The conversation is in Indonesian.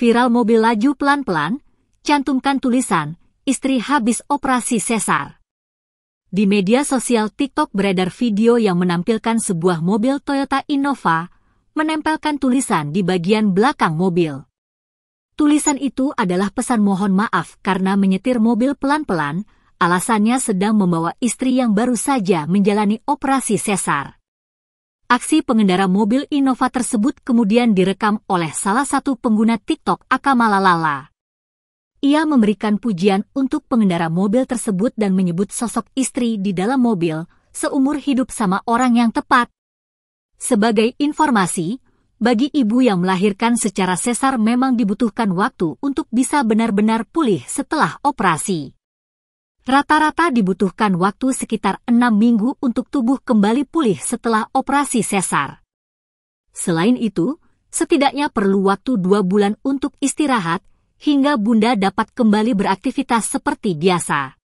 viral mobil laju pelan-pelan, cantumkan tulisan, istri habis operasi sesar. Di media sosial TikTok beredar video yang menampilkan sebuah mobil Toyota Innova menempelkan tulisan di bagian belakang mobil. Tulisan itu adalah pesan mohon maaf karena menyetir mobil pelan-pelan, alasannya sedang membawa istri yang baru saja menjalani operasi sesar. Aksi pengendara mobil Innova tersebut kemudian direkam oleh salah satu pengguna TikTok Akamalalala. Ia memberikan pujian untuk pengendara mobil tersebut dan menyebut sosok istri di dalam mobil seumur hidup sama orang yang tepat. Sebagai informasi, bagi ibu yang melahirkan secara sesar memang dibutuhkan waktu untuk bisa benar-benar pulih setelah operasi. Rata-rata dibutuhkan waktu sekitar enam minggu untuk tubuh kembali pulih setelah operasi sesar. Selain itu, setidaknya perlu waktu dua bulan untuk istirahat hingga bunda dapat kembali beraktivitas seperti biasa.